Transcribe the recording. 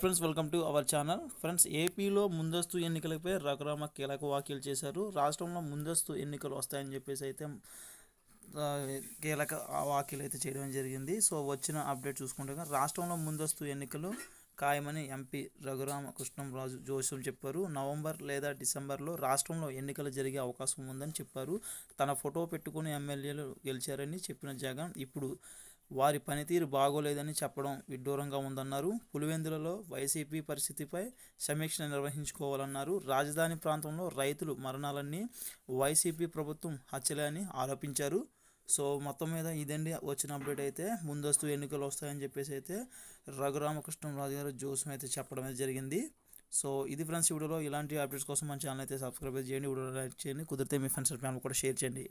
friends welcome to our channel friends ఏపీలో ముందస్తు ఎన్నికలపై రఘురామ కీలక వ్యాఖ్యలు చేశారు రాష్ట్రంలో ముందస్తు ఎన్నికలు వస్తాయని చెప్పేసి అయితే కీలక వ్యాఖ్యలు అయితే చేయడం జరిగింది సో వచ్చిన అప్డేట్ చూసుకుంటే రాష్ట్రంలో ముందస్తు ఎన్నికలు ఖాయమని ఎంపీ రఘురామ కృష్ణంరాజు జోషులు చెప్పారు నవంబర్ లేదా డిసెంబర్లో రాష్ట్రంలో ఎన్నికలు జరిగే అవకాశం ఉందని చెప్పారు తన ఫోటో పెట్టుకుని ఎమ్మెల్యేలు గెలిచారని చెప్పిన జగన్ ఇప్పుడు వారి పనితీరు బాగోలేదని చెప్పడం విడ్డూరంగా ఉందన్నారు పులివెందులలో వైసీపీ పరిస్థితిపై సమీక్ష నిర్వహించుకోవాలన్నారు రాజధాని ప్రాంతంలో రైతులు మరణాలన్నీ వైసీపీ ప్రభుత్వం హత్యలే అని ఆరోపించారు సో మొత్తం మీద ఇదండి వచ్చిన అప్డేట్ అయితే ముందస్తు ఎన్నికలు వస్తాయని చెప్పేసి అయితే రఘురామకృష్ణరాజు గారు జోసం అయితే చెప్పడం అయితే జరిగింది సో ఇది ఫ్రెండ్స్ వీడియోలో ఇలాంటి అప్డేట్స్ కోసం మన ఛానల్ అయితే సబ్స్క్రైబ్ చేయండి వీడియో లైక్ చేయండి కుదిరితే మీ ఫ్రెండ్స్ ఫ్యామిలీ కూడా షేర్ చేయండి